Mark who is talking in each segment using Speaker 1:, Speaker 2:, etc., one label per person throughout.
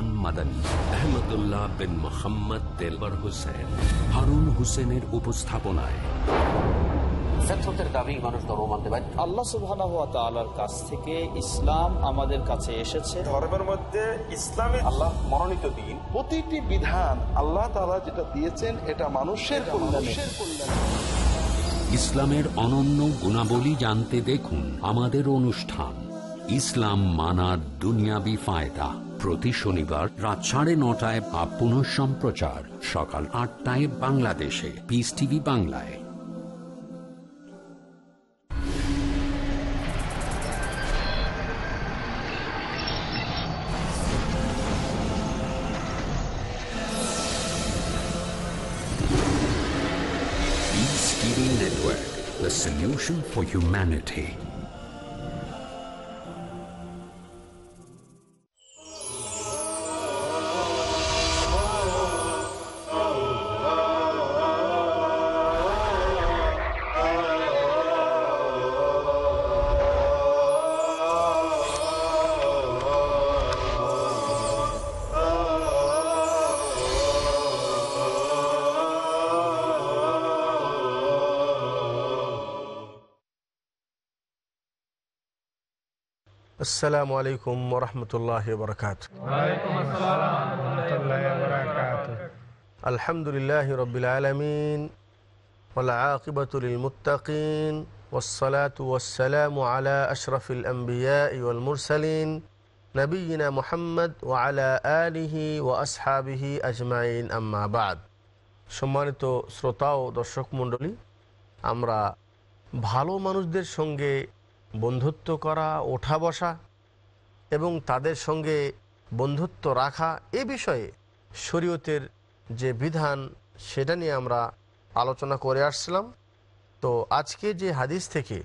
Speaker 1: খান মাদানী আহমদুল্লাহ বিন মোহাম্মদ তেলবর হোসেন হারুন উপস্থাপনায়
Speaker 2: ইসলাম আমাদের কাছে এসেছে ধর্মের মধ্যে আল্লাহ মনোনীত
Speaker 3: প্রতিটি বিধান আল্লাহ তাআলা যেটা দিয়েছেন এটা মানুষের
Speaker 1: ইসলামের অনন্য গুণাবলী জানতে দেখুন আমাদের অনুষ্ঠান ইসলাম মানার দুনিয়াবি ফায়দা প্রতি শনিবার রাত সাড়ে নটায় বা পুনঃ সম্প্রচার সকাল আটটায় বাংলাদেশে পিস টিভি বাংলায় solution for humanity.
Speaker 2: السلام عليكم ورحمة الله وبركاته وعليكم السلام ورحمة الله وبركاته الحمد لله رب العالمين والعاقبة للمتقين والصلاة والسلام على أشرف الأنبياء والمرسلين نبينا محمد وعلى آله وأصحابه أجمعين أما بعد সম্মানিত শ্রোতা ও দর্শক মণ্ডলী আমরা ভালো মানুষদের সঙ্গে বন্ধুত্ব করা ওঠা বসা এবং তাদের সঙ্গে বন্ধুত্ব রাখা এ বিষয়ে শরীয়তের যে বিধান সেটা নিয়ে আমরা আলোচনা করে আসছিলাম তো আজকে যে হাদিস থেকে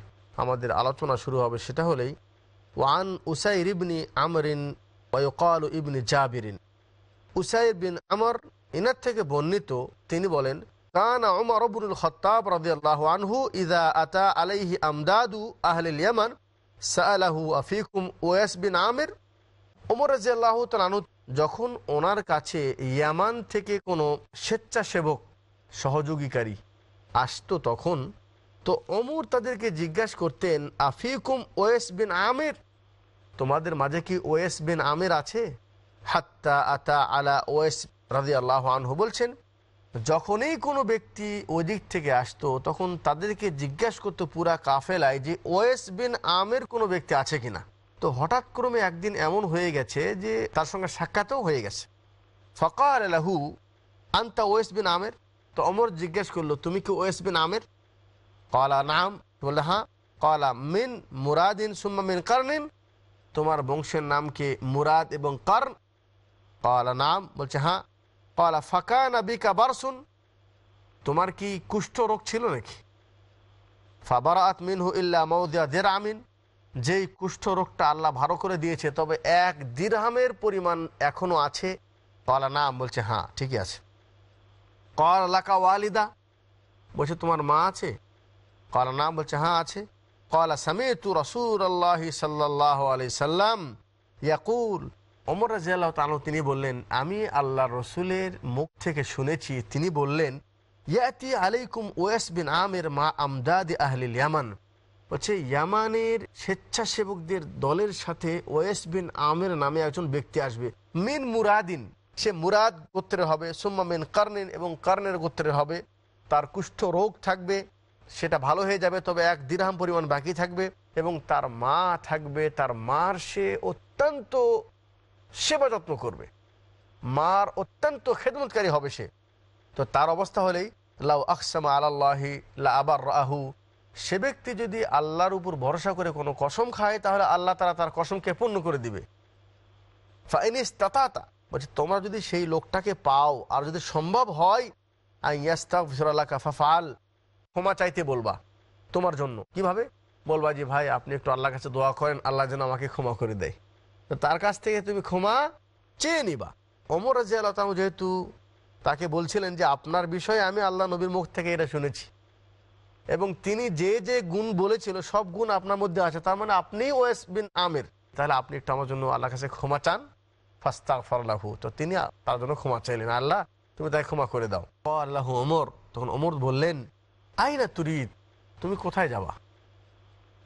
Speaker 2: আমাদের আলোচনা শুরু হবে সেটা হলেই ওয়ান উসাইর ইবনি আমরিন ওয়কাল ইবনি জাবিরিন উসাইর বিন আমর এনার থেকে বর্ণিত তিনি বলেন ইদা আতা আলাইহি আমদাদু ইয়ামান আফিকুম ওয়াস বিন ওমর যখন ওনার কাছে ইয়ামান থেকে কোনো স্বেচ্ছাসেবক সহযোগীকারী আসত তখন তো অমর তাদেরকে জিজ্ঞাসা করতেন আফিকুম ওয়েস বিন আমের তোমাদের মাঝে কি ওয়েস বিন আমের আছে হাত্তা আতা আলা ওয়েস রাজি আল্লাহ আনহু বলছেন যখনই কোনো ব্যক্তি ওই দিক থেকে আসতো তখন তাদেরকে জিজ্ঞাসা করতো পুরা কাফেলায় যে ওয়েস বিন আমের কোনো ব্যক্তি আছে কিনা তো হঠাৎ ক্রমে একদিন এমন হয়ে গেছে যে তার সঙ্গে সাক্ষাৎও হয়ে গেছে ফকার আলাহু আনতা ওয়েস বিন আমের তো অমর জিজ্ঞেস করলো তুমি কি ওয়েস বিন আমের কলা নাম বললে হ্যাঁ কলা মিন মুরাদিন সুম্মা মিন কার্নিন তোমার বংশের নাম কি মুরাদ এবং কর্ণ কলা নাম বলছে হ্যাঁ কলা ফাঁকানা বিকা বারসুন তোমার কি কুষ্ঠ রোগ ছিল নাকি ফাবার আতমিন হু ইল্লা মৌদিয়া দের আমিন যেই কুষ্ঠ রোগটা আল্লাহ ভালো করে দিয়েছে তবে এক দিরহামের পরিমাণ এখনও আছে কলা না বলছে হ্যাঁ ঠিকই আছে কল লাকা ওয়ালিদা বলছে তোমার মা আছে কলা না বলছে হ্যাঁ আছে কলা সামে তু রসুল আল্লাহ সাল্লাহ আলি সাল্লাম ইয়াকুল অমর রাজিয়াল্লাহ তালু তিনি বললেন আমি আল্লাহ রসুলের মুখ থেকে শুনেছি তিনি বললেন ইয়াতি আলাইকুম ওয়েস বিন আমের মা আমদাদ আহলিল ইয়ামান হচ্ছে ইয়ামানের স্বেচ্ছাসেবকদের দলের সাথে ওয়েস বিন আমের নামে একজন ব্যক্তি আসবে মিন মুরাদিন সে মুরাদ গোত্রের হবে সুম্মা মিন কার্নেন এবং কার্নের গোত্রের হবে তার কুষ্ঠ রোগ থাকবে সেটা ভালো হয়ে যাবে তবে এক দীর্হাম পরিমাণ বাকি থাকবে এবং তার মা থাকবে তার মার সে অত্যন্ত সেবা যত্ন করবে মার অত্যন্ত খেদমতকারী হবে সে তো তার অবস্থা হলেই লাউ আকসামা আল্লাহি লা আবার রাহু সে ব্যক্তি যদি আল্লাহর উপর ভরসা করে কোনো কসম খায় তাহলে আল্লাহ তারা তার কসমকে পূর্ণ করে দিবে তাতা বলছে তোমরা যদি সেই লোকটাকে পাও আর যদি সম্ভব হয় ক্ষমা চাইতে বলবা তোমার জন্য কিভাবে বলবা যে ভাই আপনি একটু আল্লাহ কাছে দোয়া করেন আল্লাহ যেন আমাকে ক্ষমা করে দেয় তার কাছ থেকে তুমি ক্ষমা চেয়ে নিবা অমর রাজি আল্লাহ যেহেতু তাকে বলছিলেন যে আপনার বিষয়ে আমি আল্লাহ নবীর মুখ থেকে এটা শুনেছি এবং তিনি যে যে গুণ বলেছিল সব গুণ আপনার মধ্যে আছে তার মানে আপনি ওয়েস বিন আমের তাহলে আপনি একটু আমার জন্য আল্লাহ কাছে ক্ষমা চান ফাস্তা ফরলাহু তো তিনি তার জন্য ক্ষমা চাইলেন আল্লাহ তুমি তাই ক্ষমা করে দাও আল্লাহ অমর তখন অমর বললেন আইনা তুরিদ তুমি কোথায় যাবা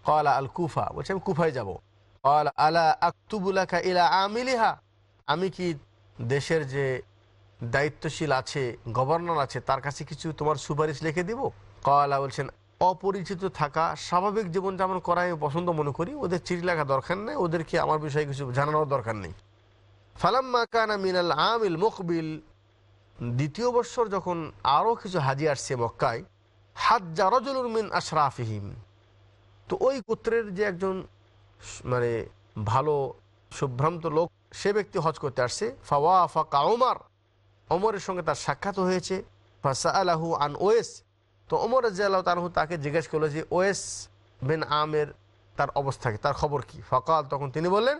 Speaker 2: কলা আল কুফা বলছি আমি কুফায় যাবো আলা ইলা আমি কি দেশের যে দায়িত্বশীল আছে গভর্নর আছে তার কাছে কিছু তোমার সুপারিশ লিখে দিব কলা বলছেন অপরিচিত থাকা স্বাভাবিক জীবনযাপন করা আমি পছন্দ মনে করি ওদের চিঠি লেখা দরকার নেই ওদেরকে আমার বিষয়ে কিছু জানানোর দরকার নেই ফালাম্মা কানা মিনাল আমিল মকবিল দ্বিতীয় বৎসর যখন আরও কিছু হাজি আসছে মক্কায় হাত রজুল মিন আশরাফিহিম তো ওই কুত্রের যে একজন মানে ভালো সুভ্রান্ত লোক সে ব্যক্তি হজ করতে আসছে ফাওয়া ফা ওমার অমরের সঙ্গে তার সাক্ষাৎ হয়েছে ফাসা আলাহু আন ওয়েস তো ওমর জিয়াল্লাহ তানহু তাকে জিজ্ঞেস করলো যে ওয়েস বিন আমের তার অবস্থা কি তার খবর কি ফকাল তখন তিনি বললেন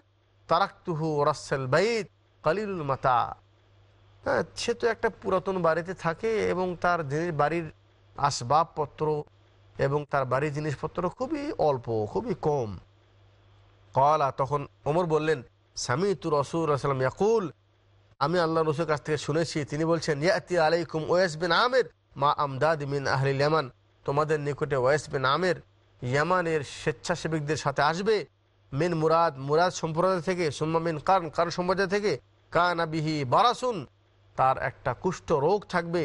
Speaker 2: তারাকতুহু রাসেল বাইত কালিলুল মাতা হ্যাঁ সে তো একটা পুরাতন বাড়িতে থাকে এবং তার জিনিস বাড়ির আসবাবপত্র এবং তার বাড়ির জিনিসপত্র খুবই অল্প খুবই কম কলা তখন ওমর বললেন স্বামী তু রসুল আসলাম ইয়াকুল আমি আল্লাহ রসুর কাছ থেকে শুনেছি তিনি বলছেন ইয়াতি আলাইকুম ওয়েস বিন আমের মা আমদাদ মিন আহলিল ইয়ামান তোমাদের নিকটে ওয়েস বিন আমের ইয়ামানের স্বেচ্ছাসেবিকদের সাথে আসবে মিন মুরাদ মুরাদ সম্প্রদায় থেকে সুম্মা মিন কারণ কারণ সম্প্রদায় থেকে কান আবিহি বারাসুন তার একটা কুষ্ঠ রোগ থাকবে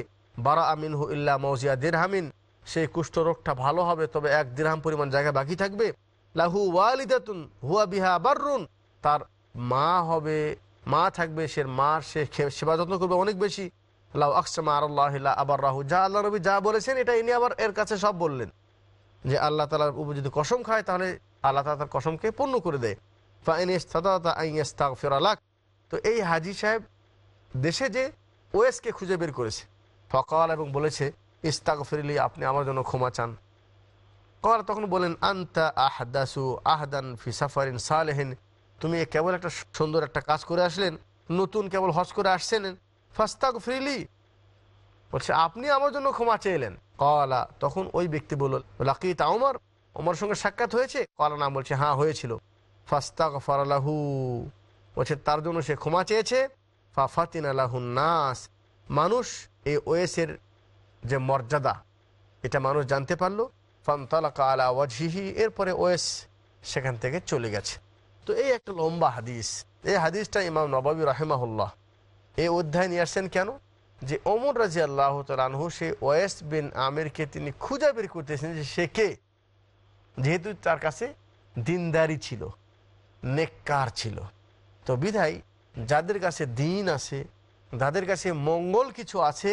Speaker 2: বারা আমিন হু ইল্লা মৌজিয়া দিরহামিন সেই কুষ্ঠ রোগটা ভালো হবে তবে এক দিরহাম পরিমাণ জায়গা বাকি থাকবে লাহু ওয়ালিদাতুন হুয়া বিহা বাররুন তার মা হবে মা থাকবে সে মার সে সেবা যত্ন করবে অনেক বেশি লাউ আকসামা আল্লাহ আবার রাহু যা আল্লাহ নবী যা বলেছেন এটা ইনি আবার এর কাছে সব বললেন যে আল্লাহ তালার উপর যদি কসম খায় তাহলে আল্লাহ তালা তার কসমকে পূর্ণ করে দেয় বা এন ইস্তাক ফেরালাক তো এই হাজি সাহেব দেশে যে ওয়েসকে খুঁজে বের করেছে ফকাল এবং বলেছে ইস্তাক ফিরিলি আপনি আমার জন্য ক্ষমা চান কলা তখন বলেন আন্তা আহদাসু আহদান ফি সাফারিন সালেহিন তুমি কেবল একটা সুন্দর একটা কাজ করে আসলেন নতুন কেবল হজ করে আসছেন ফাস্তাক ফ্রিলি বলছে আপনি আমার জন্য ক্ষমা চেয়েলেন কলা তখন ওই ব্যক্তি বলল লাকি তা ওমর ওমর সঙ্গে সাক্ষাৎ হয়েছে কলা নাম বলছে হ্যাঁ হয়েছিল ফাস্তাক ফরালাহু বলছে তার জন্য সে ক্ষমা চেয়েছে ফা ফাতিন আলাহুন নাস মানুষ এই ওয়েসের যে মর্যাদা এটা মানুষ জানতে পারলো ফান্তালাক আলা ওয়াজহিহি এরপরে ওয়েস সেখান থেকে চলে গেছে তো এই একটা লম্বা হাদিস এই হাদিসটা ইমাম নবাবি রাহেমাহুল্লাহ এই অধ্যায় নিয়ে আসছেন কেন যে অমর রাজি আল্লাহ তালহু সেই ওয়েস বিন আমিরকে তিনি খুঁজা বের করতেছেন যে সে কে যেহেতু তার কাছে দিনদারি ছিল নেককার ছিল তো বিধাই যাদের কাছে দিন আছে যাদের কাছে মঙ্গল কিছু আছে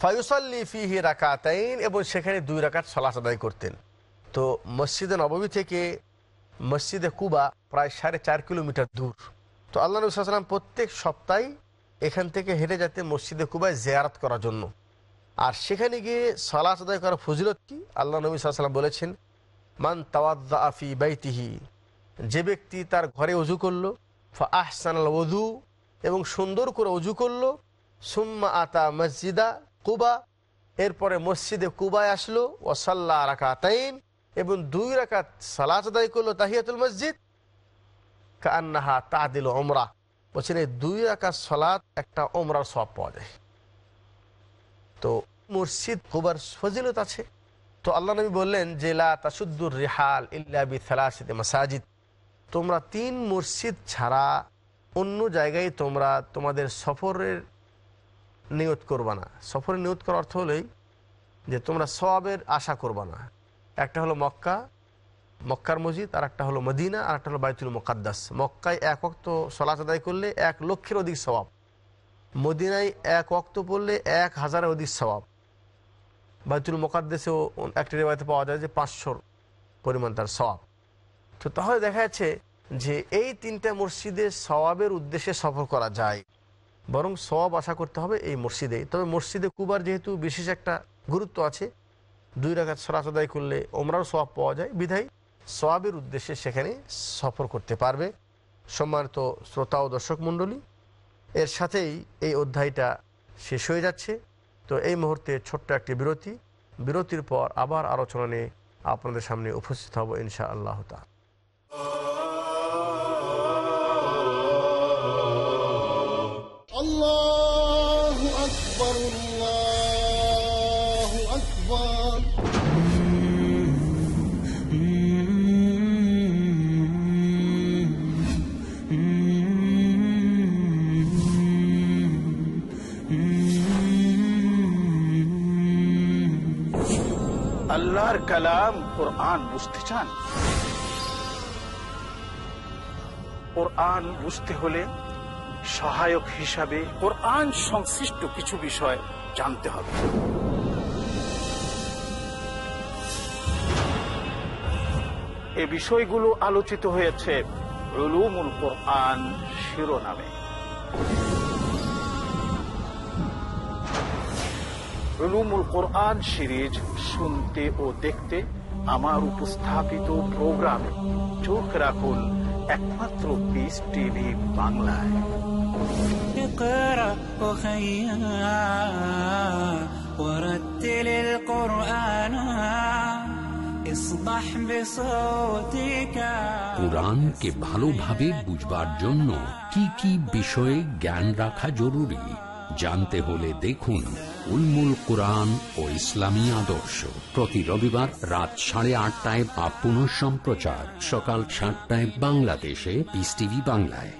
Speaker 2: ফায়ুসল্লি ফিহি রাকাতাইন এবং সেখানে দুই রাকাত সলাস আদায় করতেন তো মসজিদে নবমী থেকে মসজিদে কুবা প্রায় সাড়ে চার কিলোমিটার দূর তো আল্লাহ নবী প্রত্যেক সপ্তাহে এখান থেকে হেঁটে যাতে মসজিদে কুবায় জেয়ারত করার জন্য আর সেখানে গিয়ে সলাস আদায় করার ফজিলত কি আল্লাহ নবী সাল্লাম বলেছেন মান তাওয়াদ্দা আফি বাইতিহি যে ব্যক্তি তার ঘরে অজু করলো আহসান আল এবং সুন্দর করে অজু করলো সুম্মা আতা মসজিদা কুবা এরপরে মসজিদে কুবায় আসলো ওসাল্লা রাকাতাইন এবং দুই রাকাত সালাত আদায় করলো তাহিয়াতুল মসজিদ কান্নাহা তা দিল ওমরা বলছেন এই দুই রাকাত সালাত একটা ওমরার সব পাওয়া যায় তো মসজিদ কুবার ফজিলত আছে তো আল্লাহ নবী বললেন যে তাসুদ্দুর রেহাল ইল্লাবি থালাসিদ মাসাজিদ তোমরা তিন মসজিদ ছাড়া অন্য জায়গায় তোমরা তোমাদের সফরের নিয়ত করবা না সফরে নিয়ত করার অর্থ হলেই যে তোমরা সবের আশা করবা না একটা হলো মক্কা মক্কার মসজিদ আর একটা হলো মদিনা আর একটা হলো বায়তুল মোকাদ্দাস মক্কায় এক অক্ত সলাচ আদায় করলে এক লক্ষের অধিক স্বভাব মদিনায় এক অক্ত পড়লে এক হাজারের অধিক স্বভাব বায়তুল মোকাদ্দেশেও একটি রেবাইতে পাওয়া যায় যে পাঁচশোর পরিমাণ তার স্বভাব তো তাহলে দেখা যাচ্ছে যে এই তিনটা মসজিদে স্বভাবের উদ্দেশ্যে সফর করা যায় বরং সব আশা করতে হবে এই মসজিদে তবে মসজিদে কুবার যেহেতু বিশেষ একটা গুরুত্ব আছে দুই রাখা সরাস আদায় করলে ওমরাও সব পাওয়া যায় বিধায় সবাবের উদ্দেশ্যে সেখানে সফর করতে পারবে সম্মানিত শ্রোতা ও দর্শক মণ্ডলী এর সাথেই এই অধ্যায়টা শেষ হয়ে যাচ্ছে তো এই মুহূর্তে ছোট্ট একটি বিরতি বিরতির পর আবার আলোচনা নিয়ে আপনাদের সামনে উপস্থিত হব ইনশা আল্লাহ তালা الله أكبر الله أكبر আল্লাহর কালাম কোরআন বুঝতে চান কোরআন বুঝতে হলে সহায়ক হিসাবে ওর আন সংশ্লিষ্ট কিছু বিষয় জানতে হবে এ বিষয়গুলো আলোচিত হয়েছে রুলুমুল শিরোনামে রুলুমুল কোরআন সিরিজ শুনতে ও দেখতে আমার উপস্থাপিত প্রোগ্রামে চোখ রাখুন একমাত্র পিস টিভি বাংলায়
Speaker 3: اقرأ أخيا কোরআনকে
Speaker 1: ভালোভাবে বুঝবার জন্য কি কি বিষয়ে জ্ঞান রাখা জরুরি জানতে হলে দেখুন উলমুল কোরআন ও ইসলামী আদর্শ প্রতি রবিবার রাত সাড়ে আটটায় বা সম্প্রচার সকাল সাতটায় বাংলাদেশে ইস টিভি বাংলায়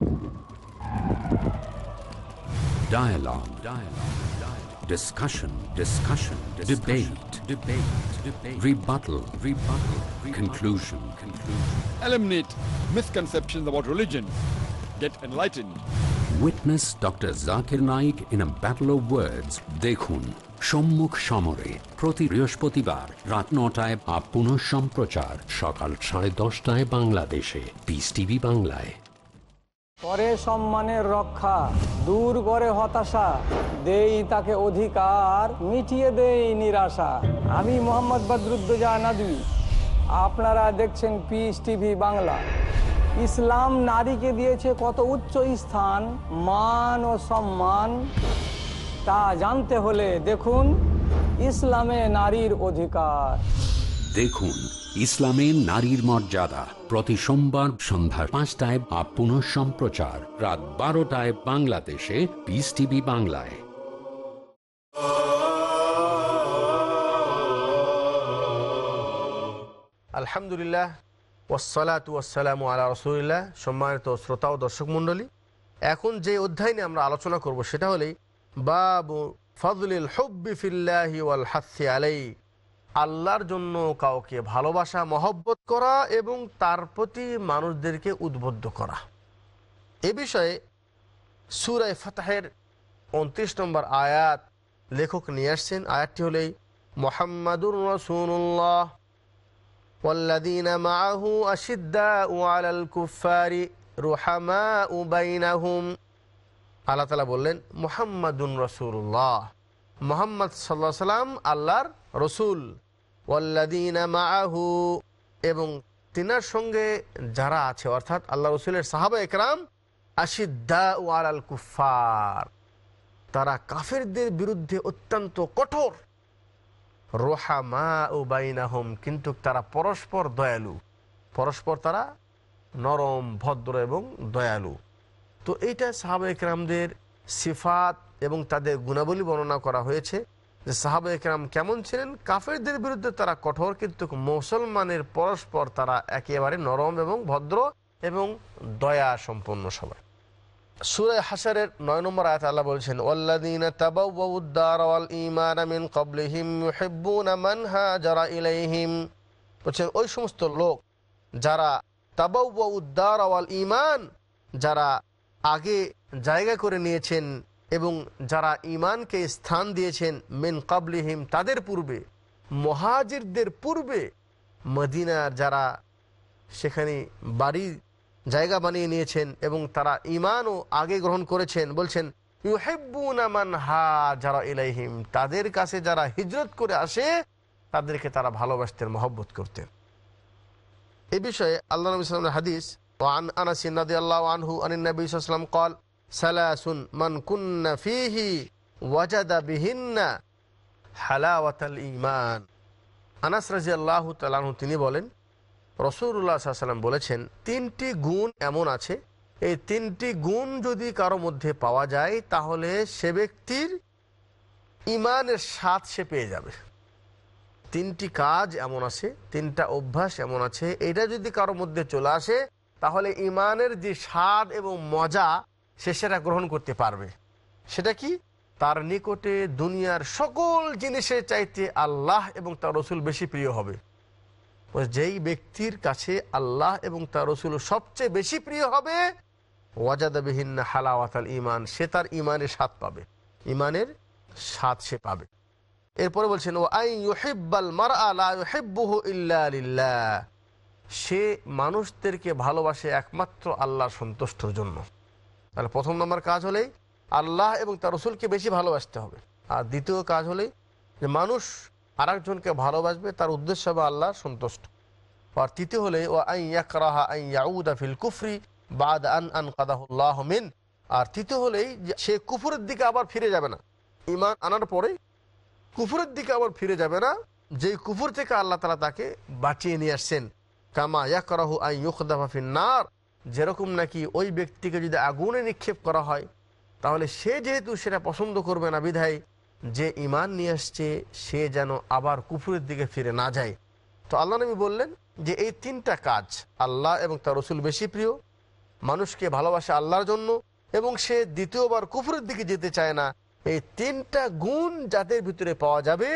Speaker 1: Dialogue. Dialogue. Dialogue. Discussion. Discussion. Discussion. Debate. Debate. Debate. Rebuttal. Rebuttal. Rebuttal. Conclusion. Conclusion. Eliminate misconceptions about religion. Get enlightened. Witness Dr. Zakir Naik in a battle of words. Dekhun. সম্মুখ সমরে প্রতি বৃহস্পতিবার রাত নটায় up পুনঃ সম্প্রচার সকাল সাড়ে দশটায় বাংলাদেশে পিস টিভি বাংলায়
Speaker 2: করে সম্মানের রক্ষা দূর করে হতাশা দেই তাকে অধিকার মিটিয়ে দেই নিরাশা আমি মোহাম্মদ বদরুদ্দোজা আপনারা দেখছেন পিস টিভি বাংলা ইসলাম নারীকে দিয়েছে কত উচ্চ স্থান মান ও সম্মান তা জানতে হলে দেখুন ইসলামে নারীর অধিকার
Speaker 1: দেখুন ইসলামে নারীর মর্যাদা প্রতি সোমবার সন্ধ্যা পাঁচটায় বা পুনঃ সম্প্রচার রাত বারোটায় বাংলাদেশে পিস টিভি বাংলায়
Speaker 2: আলহামদুলিল্লাহ ওসালাত ওয়াসালাম আল্লাহ রসুলিল্লাহ সম্মানিত শ্রোতা ও দর্শক মণ্ডলী এখন যে অধ্যায় নিয়ে আমরা আলোচনা করব সেটা হলেই বাবু ফজলিল হব্বি ফিল্লাহি হাসি আলাই আল্লাহর জন্য কাউকে ভালোবাসা মহব্বত করা এবং তার প্রতি মানুষদেরকে উদ্বুদ্ধ করা এ বিষয়ে সুরায় ফাতাহের উনত্রিশ নম্বর আয়াত লেখক নিয়ে আসছেন আয়াতটি হলেই মোহাম্মদুর রসুল্লাহ والذين معه أشداء على الكفار رحماء بينهم বললেন মোহাম্মদুন রসুল্লাহ মোহাম্মদ সাল্লাম আল্লাহর রসুল মাহু এবং তিনার সঙ্গে যারা আছে অর্থাৎ আল্লাহ রসুলের সাহাবা একরাম আল কুফার তারা কাফেরদের বিরুদ্ধে অত্যন্ত কঠোর রোহা মা ও বাইনাহম কিন্তু তারা পরস্পর দয়ালু পরস্পর তারা নরম ভদ্র এবং দয়ালু তো এইটা সাহাবা একরামদের সিফাত এবং তাদের গুণাবলী বর্ণনা করা হয়েছে যে সাহাবা একরাম কেমন ছিলেন কাফেরদের বিরুদ্ধে তারা কঠোর কিন্তু মুসলমানের পরস্পর তারা একেবারে নরম এবং ভদ্র এবং দয়া সম্পন্ন সবাই সুরে হাসারের নয় নম্বর আয়াত আল্লাহ বলছেন ওয়াল্লাদিন তাবাউদ্দার ওয়াল ঈমান মিন ক্বাবলিহিম ইউহিব্বুনা মান হাজারা ইলাইহিম বলছেন ওই সমস্ত লোক যারা তাবাউদ্দার ওয়াল ঈমান যারা আগে জায়গা করে নিয়েছেন এবং যারা ইমানকে স্থান দিয়েছেন মেন কাবলিহিম তাদের পূর্বে মহাজিরদের পূর্বে মদিনার যারা সেখানে বাড়ি জায়গা বানিয়ে নিয়েছেন এবং তারা ইমানও আগে গ্রহণ করেছেন বলছেন ইউহেব্বুনামান হা যারা ইলাইহিম তাদের কাছে যারা হিজরত করে আসে তাদেরকে তারা ভালোবাসতেন মহব্বত করতেন এ বিষয়ে আল্লাহ নবী সাল্লামের হাদিস وعن أنس رضي الله عنه أن النبي صلى الله সালাসুন মান কুন্না ফিহি ওয়াজাদা বিহিন্না হালাওয়াতাল ইমান আনাস রাজি আল্লাহ তালাহু তিনি বলেন রসুল্লাহ সাল্লাম বলেছেন তিনটি গুণ এমন আছে এই তিনটি গুণ যদি কারো মধ্যে পাওয়া যায় তাহলে সে ব্যক্তির ইমানের স্বাদ সে পেয়ে যাবে তিনটি কাজ এমন আছে তিনটা অভ্যাস এমন আছে এটা যদি কারো মধ্যে চলে আসে তাহলে ইমানের যে স্বাদ এবং মজা সে সেটা গ্রহণ করতে পারবে সেটা কি তার নিকটে দুনিয়ার সকল জিনিসের চাইতে আল্লাহ এবং তার রসুল বেশি প্রিয় হবে যেই ব্যক্তির কাছে আল্লাহ এবং তার রসুল সবচেয়ে বেশি প্রিয় হবে ওয়াজাদাবিহীন হালাওয়াতাল ইমান সে তার ইমানের স্বাদ পাবে ইমানের স্বাদ সে পাবে এরপরে বলছেন ও আই ইউহিব্বাল মার আল্লাহ ইল্লা সে মানুষদেরকে ভালোবাসে একমাত্র আল্লাহ সন্তুষ্টর জন্য তাহলে প্রথম নম্বর কাজ হলেই আল্লাহ এবং তার রসুলকে বেশি ভালোবাসতে হবে আর দ্বিতীয় কাজ হলেই যে মানুষ আর একজনকে ভালোবাসবে তার উদ্দেশ্য হবে আল্লাহ সন্তুষ্ট আর তৃতীয় হলে ও আই ইয়াকরাহা আই ইয়াউদা ফিল কুফরি বাদ আন আন কাদাহুল্লাহ মিন আর তৃতীয় হলেই সে কুফুরের দিকে আবার ফিরে যাবে না ইমান আনার পরে কুফুরের দিকে আবার ফিরে যাবে না যে কুফুর থেকে আল্লাহ তালা তাকে বাঁচিয়ে নিয়ে আসছেন কামা ইয়াকরাহু আই ইউকদাফা ফিন্নার যেরকম নাকি ওই ব্যক্তিকে যদি আগুনে নিক্ষেপ করা হয় তাহলে সে যেহেতু সেটা পছন্দ করবে না বিধায় যে ইমান নিয়ে আসছে সে যেন আবার কুফুরের দিকে ফিরে না যায় তো আল্লাহ নবী বললেন যে এই তিনটা কাজ আল্লাহ এবং তার রসুল বেশি প্রিয় মানুষকে ভালোবাসে আল্লাহর জন্য এবং সে দ্বিতীয়বার কুফুরের দিকে যেতে চায় না এই তিনটা গুণ যাদের ভিতরে পাওয়া যাবে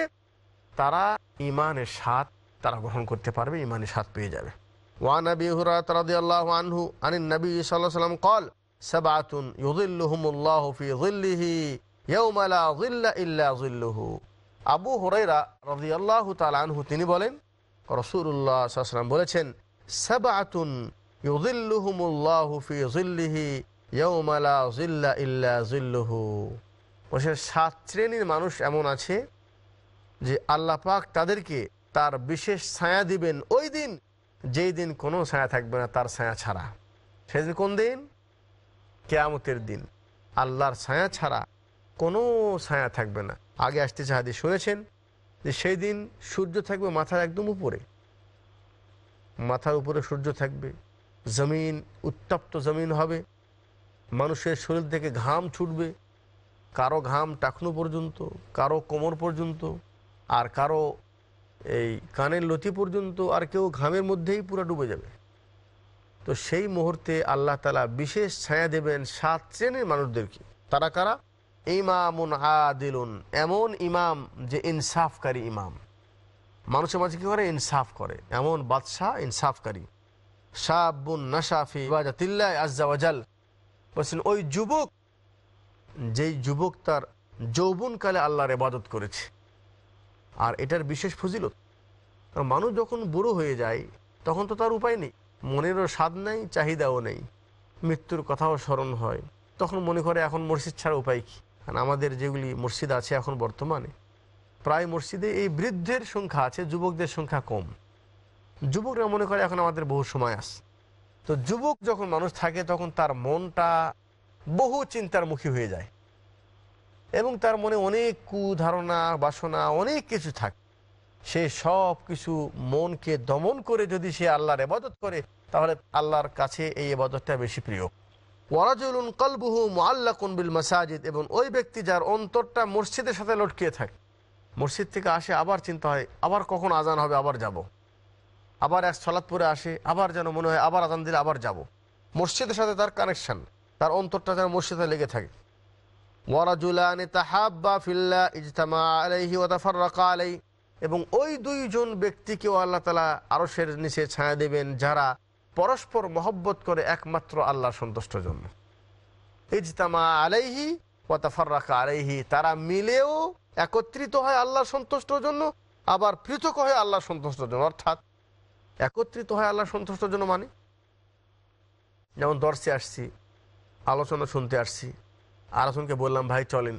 Speaker 2: তারা ইমানের স্বাদ তারা গ্রহণ করতে পারবে ইমানের স্বাদ পেয়ে যাবে ওয়ান আবি হুরাত রাদি আল্লাহ আনহু আনিন নবী সাল্লাহ সাল্লাম কল সাবাতুন ইউদিল্লুহমুল্লাহ ফি জিল্লিহি ইয়ৌমালা জিল্লা ইল্লা জিল্লুহু আবু হুরাইরা রাজি আল্লাহ তালানহু তিনি বলেন রসুল্লাহ সাল্লাম বলেছেন সাবাতুন ইউদিল্লুহমুল্লাহ ফি জিল্লিহি ইয়ৌমালা জিল্লা ইল্লা জিল্লুহু বলছেন সাত শ্রেণীর মানুষ এমন আছে যে আল্লাহ পাক তাদেরকে তার বিশেষ ছায়া দিবেন ওই দিন যেই দিন কোনো ছায়া থাকবে না তার ছায়া ছাড়া সেদিন কোন দিন কেয়ামতের দিন আল্লাহর ছায়া ছাড়া কোনো ছায়া থাকবে না আগে আসতে চাহাদি শুনেছেন যে সেই দিন সূর্য থাকবে মাথার একদম উপরে মাথার উপরে সূর্য থাকবে জমিন উত্তপ্ত জমিন হবে মানুষের শরীর থেকে ঘাম ছুটবে কারো ঘাম টাকনো পর্যন্ত কারো কোমর পর্যন্ত আর কারো এই কানের লতি পর্যন্ত আর কেউ ঘামের মধ্যেই পুরো ডুবে যাবে তো সেই মুহূর্তে আল্লাহ তালা বিশেষ ছায়া দেবেন সাত শ্রেণীর মানুষদেরকে তারা কারা ইমামুন আদিলুন এমন ইমাম যে ইনসাফকারী ইমাম মানুষের মাঝে কী করে ইনসাফ করে এমন বাদশাহ ইনসাফকারী সাবুন নাসাফি বাজাতিল্লাহ আজাল বলছেন ওই যুবক যেই যুবক তার যৌবনকালে আল্লাহর ইবাদত করেছে আর এটার বিশেষ ফজিলত কারণ মানুষ যখন বুড়ো হয়ে যায় তখন তো তার উপায় নেই মনেরও স্বাদ নেই চাহিদাও নেই মৃত্যুর কথাও স্মরণ হয় তখন মনে করে এখন মসজিদ ছাড়া উপায় কী কারণ আমাদের যেগুলি মসজিদ আছে এখন বর্তমানে প্রায় মসজিদে এই বৃদ্ধের সংখ্যা আছে যুবকদের সংখ্যা কম যুবকরা মনে করে এখন আমাদের বহু সময় আস তো যুবক যখন মানুষ থাকে তখন তার মনটা বহু চিন্তার মুখী হয়ে যায় এবং তার মনে অনেক কুধারণা বাসনা অনেক কিছু থাকে সে সব কিছু মনকে দমন করে যদি সে আল্লাহর এবাদত করে তাহলে আল্লাহর কাছে এই এবাদতটা বেশি প্রিয় ওয়ারাজুলুন কলবুহু মোয়াল্লা কুনবিল মাসাজিদ এবং ওই ব্যক্তি যার অন্তরটা মসজিদের সাথে লটকিয়ে থাকে মসজিদ থেকে আসে আবার চিন্তা হয় আবার কখন আজান হবে আবার যাব। আবার এক সলাদ আসে আবার যেন মনে হয় আবার আজান দিলে আবার যাব। মসজিদের সাথে তার কানেকশান তার অন্তরটা যেন মসজিদে লেগে থাকে ইজতামা আলাইহি এবং ওই দুইজন ব্যক্তিকে আল্লাহ তালা আরসের নিচে ছায়া দেবেন যারা পরস্পর মহব্বত করে একমাত্র আল্লাহ সন্তুষ্ট জন্য ইজতামা আলাইহি ওয়াতাফাররাকা আলাইহি তারা মিলেও একত্রিত হয় আল্লাহ সন্তুষ্টর জন্য আবার পৃথক হয় আল্লাহ সন্তুষ্টর জন্য অর্থাৎ একত্রিত হয় আল্লাহ সন্তুষ্টর জন্য মানে যেমন দর্শে আসছি আলোচনা শুনতে আসছি আর আসুনকে বললাম ভাই চলেন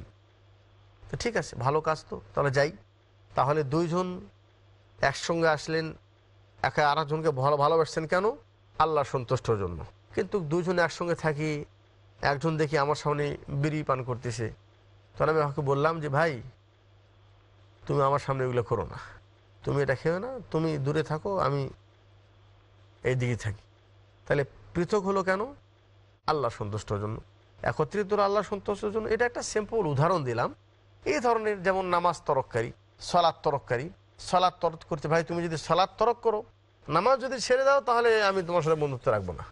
Speaker 2: তো ঠিক আছে ভালো কাজ তো তাহলে যাই তাহলে দুইজন একসঙ্গে আসলেন একে আর একজনকে ভালো ভালোবাসছেন কেন আল্লাহ সন্তুষ্টর জন্য কিন্তু দুজন একসঙ্গে থাকি একজন দেখি আমার সামনে বিড়ি পান করতেছে তখন আমি আমাকে বললাম যে ভাই তুমি আমার সামনে এগুলো করো না তুমি এটা খেও না তুমি দূরে থাকো আমি এই দিকে থাকি তাহলে পৃথক হলো কেন আল্লাহ সন্তুষ্টর জন্য একত্রিত আল্লাহ সন্তোষের জন্য এটা একটা সিম্পল উদাহরণ দিলাম এই ধরনের যেমন নামাজ তরককারী সলাদ তরককারী সলাদ তরক করতে ভাই তুমি যদি সলাদ তরক করো নামাজ যদি ছেড়ে দাও তাহলে আমি তোমার সাথে বন্ধুত্ব রাখবো না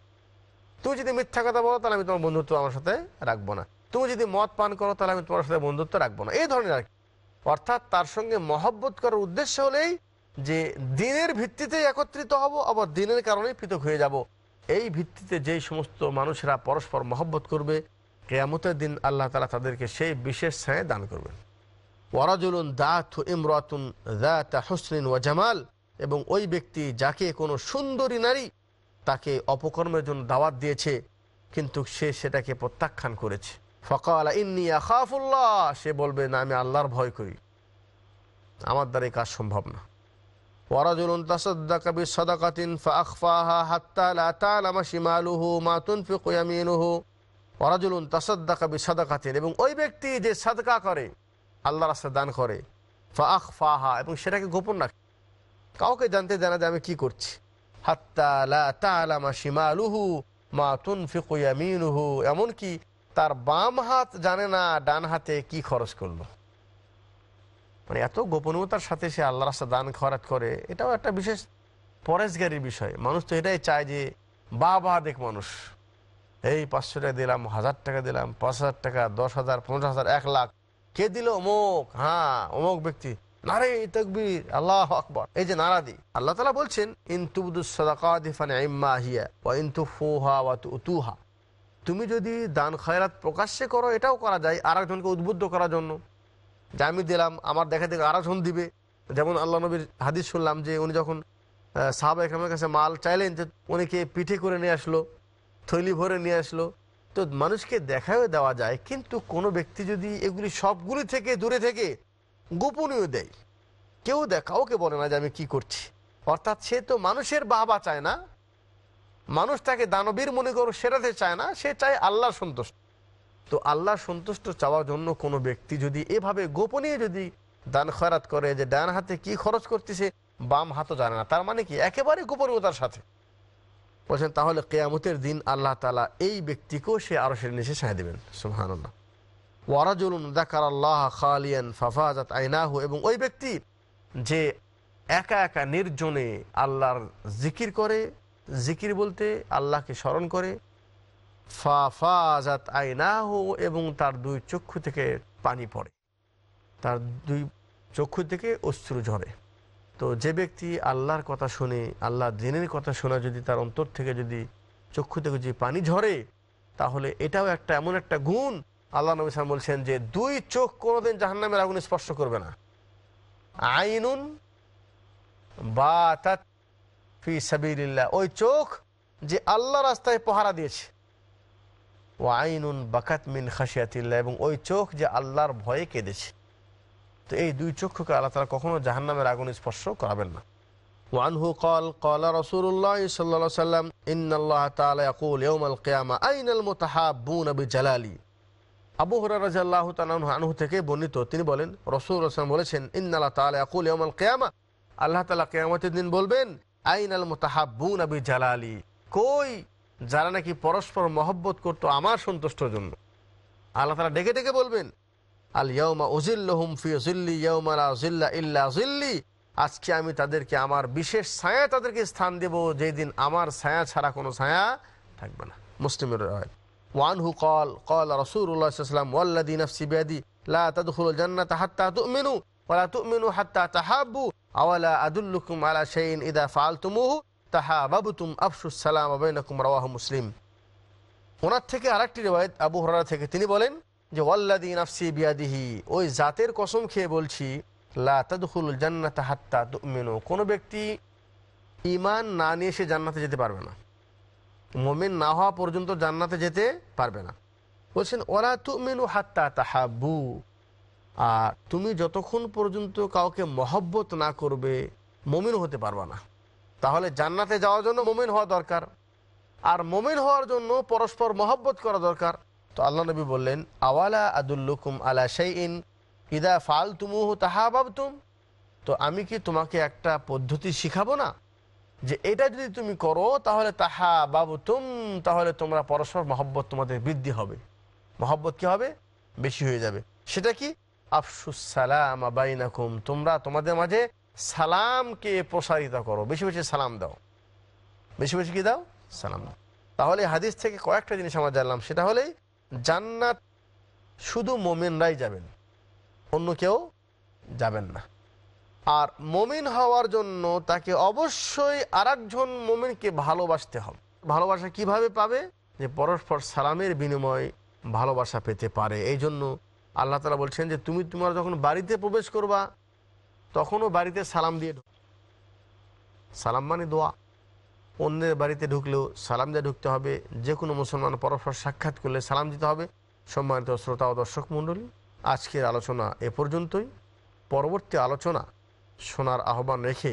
Speaker 2: তুমি যদি মিথ্যা কথা বলো তাহলে আমি তোমার বন্ধুত্ব আমার সাথে রাখবো না তুমি যদি মদ পান করো তাহলে আমি তোমার সাথে বন্ধুত্ব রাখবো না এই ধরনের আর অর্থাৎ তার সঙ্গে মহব্বত করার উদ্দেশ্য হলেই যে দিনের ভিত্তিতে একত্রিত হব আবার দিনের কারণেই পৃথক হয়ে যাব এই ভিত্তিতে যেই সমস্ত মানুষেরা পরস্পর মহব্বত করবে কেয়ামতের দিন আল্লাহ তালা তাদেরকে সেই বিশেষ ছায় দান করবেন ওয়ারাজুলুন দাথু ইমরাতুন দাতা হুসনিন ওয়া জামাল এবং ওই ব্যক্তি যাকে কোনো সুন্দরী নারী তাকে অপকর্মের জন্য দাওয়াত দিয়েছে কিন্তু সে সেটাকে প্রত্যাখ্যান করেছে ফকাল ইন্নি আখাফুল্লাহ সে বলবে না আমি আল্লাহর ভয় করি আমার দ্বারা কাজ সম্ভব না ওয়ারাজুলুন তাসাদ্দা কবির সদাকাতিন ফা আখফাহা হাত্তা লা তালামা শিমালুহু মাতুন ফিকুয়ামিনুহু অরাজুলুন তাসাদ্দাকা বি সাদাকাতিন এবং ওই ব্যক্তি যে সাদকা করে আল্লাহ রাস্তা দান করে ফা আখ ফাহা এবং সেটাকে গোপন রাখে কাউকে জানতে জানা যে আমি কি করছি এমনকি তার বাম হাত জানে না ডান হাতে কি খরচ করলো মানে এত গোপনীয়তার সাথে সে আল্লাহ রাস্তা দান খরচ করে এটাও একটা বিশেষ পরেশগারির বিষয় মানুষ তো এটাই চায় যে বা বা দেখ মানুষ এই পাঁচশো টাকা দিলাম হাজার টাকা দিলাম পাঁচ হাজার টাকা দশ হাজার পনেরো হাজার এক লাখ কে দিল অমুক হ্যাঁ অমুক ব্যক্তি নারে তকবির আল্লাহ আকবর এই যে নারা দি আল্লাহ তালা বলছেন ইন্তুবুদুসাদিফানুহা তুমি যদি দান খয়রাত প্রকাশ্যে করো এটাও করা যায় আর একজনকে উদ্বুদ্ধ করার জন্য যে আমি দিলাম আমার দেখা দেখে আর একজন দিবে যেমন আল্লাহ নবীর হাদিস শুনলাম যে উনি যখন সাহাবা ইকরামের কাছে মাল চাইলেন যে উনিকে পিঠে করে নিয়ে আসলো থৈলি ভরে নিয়ে আসলো তো মানুষকে দেখাও দেওয়া যায় কিন্তু কোনো ব্যক্তি যদি এগুলি সবগুলি থেকে দূরে থেকে গোপনীয় দেয় কেউ কাউকে বলে না যে আমি কি করছি অর্থাৎ সে তো মানুষের বাবা চায় না মানুষ তাকে দানবীর মনে করো সেরাতে চায় না সে চায় আল্লাহ সন্তুষ্ট তো আল্লাহ সন্তুষ্ট চাওয়ার জন্য কোনো ব্যক্তি যদি এভাবে গোপনীয় যদি দান খয়রাত করে যে ডান হাতে কি খরচ করতেছে বাম হাতও জানে না তার মানে কি একেবারে গোপনীয়তার সাথে বলছেন তাহলে কেয়ামতের দিন আল্লাহ তালা এই ব্যক্তিকেও সে আরো সে নিচে ছায় দেবেন সুহানুল্লাহ ওয়ারাজুলুন দেখার আল্লাহ খালিয়ান ফাফাজাত আইনাহু এবং ওই ব্যক্তি যে একা একা নির্জনে আল্লাহর জিকির করে জিকির বলতে আল্লাহকে স্মরণ করে ফাফাজাত আইনাহু এবং তার দুই চক্ষু থেকে পানি পড়ে তার দুই চক্ষু থেকে অশ্রু ঝরে তো যে ব্যক্তি আল্লাহর কথা শুনে আল্লাহ দিনের কথা শোনা যদি তার অন্তর থেকে যদি চক্ষু থেকে যদি পানি ঝরে তাহলে এটাও একটা এমন একটা গুণ আল্লাহ নবী সাল বলছেন যে দুই চোখ কোনোদিন জাহান্নামের আগুন স্পর্শ করবে না আইনুন বা ফি সাবিল্লা ওই চোখ যে আল্লাহ রাস্তায় পহারা দিয়েছে ও আইনুন বাকাত মিন খাসিয়াতিল্লা এবং ওই চোখ যে আল্লাহর ভয়ে কেঁদেছে তো এই দুই চক্ষুকে আল্লাহ তালা কখনো জাহান্নামের আগুন স্পর্শ করাবেন না ওয়ানহু কল কলা রসুল্লাহ সাল্লা সাল্লাম ইন্নআল্লাহ তালাকুল ইউমাল কেয়ামা আইনাল মোতাহাবুন আবি জালালি আবু হরারাজাল্লাহ তালাহ আনহু থেকে বর্ণিত তিনি বলেন রসুল রসলাম বলেছেন ইন্নআল্লাহ তালাকুল ইউমাল কেয়ামা আল্লাহ তালা কেয়ামতের দিন বলবেন আইনাল মোতাহাবুন আবি জালালি কই যারা নাকি পরস্পর মহব্বত করতো আমার সন্তুষ্ট জন্য আল্লাহ তালা ডেকে ডেকে বলবেন আল ইয়মা উজিল্লহুম ফিউজিল্লি ইয়মালা জিল্লা ইল্লা জিল্লি আজকে আমি তাদেরকে আমার বিশেষ ছায়া তাদেরকে স্থান দেব যেদিন আমার ছায়া ছাড়া কোনো ছায়া থাকবে না মুসলিমের রয় ওয়ানহু কল কল রসুল্লাহাম ওয়াল্লাদি নফসি বেদি লা তদুল জান্নাত হাত্তা তুমিনু হাত্তা তাহাব্বু আওয়ালা আদুল্লুকুম আলা শাইন ইদা ফালতুমুহু তাহা বাবুতুম আফসুস সালাম আবাইনাকুম রাওয়াহ মুসলিম ওনার থেকে আরেকটি রেওয়ায়ত আবু হরারা থেকে তিনি বলেন যে ওয়াল্লাদি নাফসি বিয়াদিহি ওই জাতের কসম খেয়ে বলছি লাতদুল জান্নাত হাত্তা মেনু কোনো ব্যক্তি ইমান না নিয়ে সে জান্নাতে যেতে পারবে না মোমেন না হওয়া পর্যন্ত জান্নাতে যেতে পারবে না বলছেন ওরা তু মেনু হাত্তা তাহাবু আর তুমি যতক্ষণ পর্যন্ত কাউকে মহব্বত না করবে মমিন হতে পারবা না তাহলে জান্নাতে যাওয়ার জন্য মমিন হওয়া দরকার আর মমিন হওয়ার জন্য পরস্পর মহব্বত করা দরকার তো আল্লাহ নবী বললেন আওয়ালা আদুল্লুকুম আলা শাইন ইদা ফাল তুমুহ তাহাবাবতুম তো আমি কি তোমাকে একটা পদ্ধতি শিখাবো না যে এটা যদি তুমি করো তাহলে তাহা বাবুতুম তাহলে তোমরা পরস্পর মহব্বত তোমাদের বৃদ্ধি হবে মহব্বত কি হবে বেশি হয়ে যাবে সেটা কি আফসুস সালাম আবাইনাকুম তোমরা তোমাদের মাঝে সালামকে প্রসারিত করো বেশি বেশি সালাম দাও বেশি বেশি কি দাও সালাম দাও তাহলে হাদিস থেকে কয়েকটা জিনিস আমরা জানলাম সেটা হলেই জান্নাত শুধু মোমেনরাই যাবেন অন্য কেউ যাবেন না আর মমিন হওয়ার জন্য তাকে অবশ্যই আর একজন মমিনকে ভালোবাসতে হবে ভালোবাসা কিভাবে পাবে যে পরস্পর সালামের বিনিময় ভালোবাসা পেতে পারে এই জন্য আল্লাহ তালা বলছেন যে তুমি তোমার যখন বাড়িতে প্রবেশ করবা তখনও বাড়িতে সালাম দিয়ে সালাম মানে দোয়া অন্যের বাড়িতে ঢুকলেও সালাম দিয়ে ঢুকতে হবে যে কোনো মুসলমান পরস্পর সাক্ষাৎ করলে সালাম দিতে হবে সম্মানিত শ্রোতা ও দর্শক মণ্ডলী আজকের আলোচনা এ পর্যন্তই পরবর্তী আলোচনা শোনার আহ্বান রেখে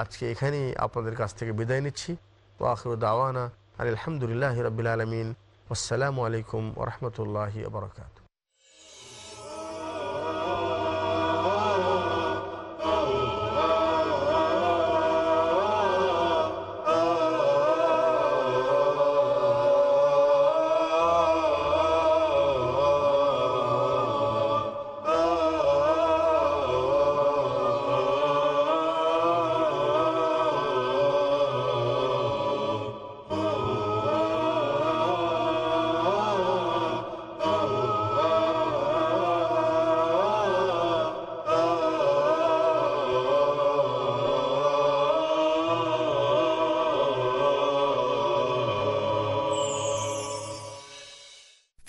Speaker 2: আজকে এখানেই আপনাদের কাছ থেকে বিদায় নিচ্ছি ওয়াখর দাওয়ানা আলহামদুলিল্লাহ রবিল আলমিন আসসালামু আলাইকুম ওরহমতুল্লাহ বরকাত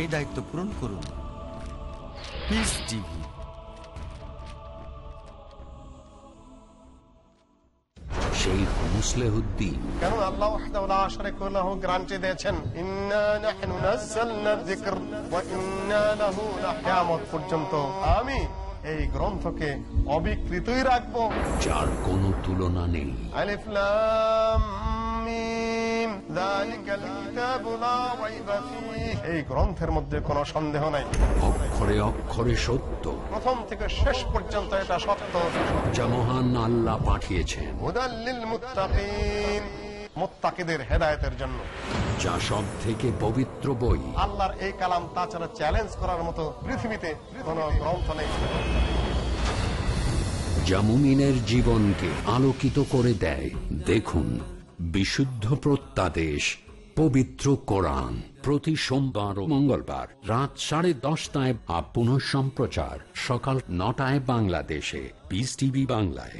Speaker 1: এই দায়িত্ব পূরণ করুন
Speaker 2: পর্যন্ত আমি এই গ্রন্থকে অবিকৃতই রাখবো
Speaker 1: যার কোন তুলনা নেই
Speaker 2: এই গ্রন্থের মধ্যে সন্দেহ নাই
Speaker 1: অক্ষরে অক্ষরে সত্য
Speaker 2: প্রথম থেকে শেষ পর্যন্ত এটা সত্য
Speaker 1: যা আল্লাহ পাঠিয়েছেন
Speaker 2: হেদায়তের জন্য
Speaker 1: যা সব থেকে পবিত্র বই
Speaker 2: আল্লাহর এই কালাম তাছাড়া চ্যালেঞ্জ করার মতো পৃথিবীতে কোনো গ্রন্থ নেই
Speaker 1: জীবনকে আলোকিত করে দেয় দেখুন বিশুদ্ধ প্রত্যাদেশ পবিত্র কোরআন প্রতি সোমবার ও মঙ্গলবার রাত সাড়ে দশটায় আপ সম্প্রচার সকাল নটায় বাংলাদেশে বিস টিভি বাংলায়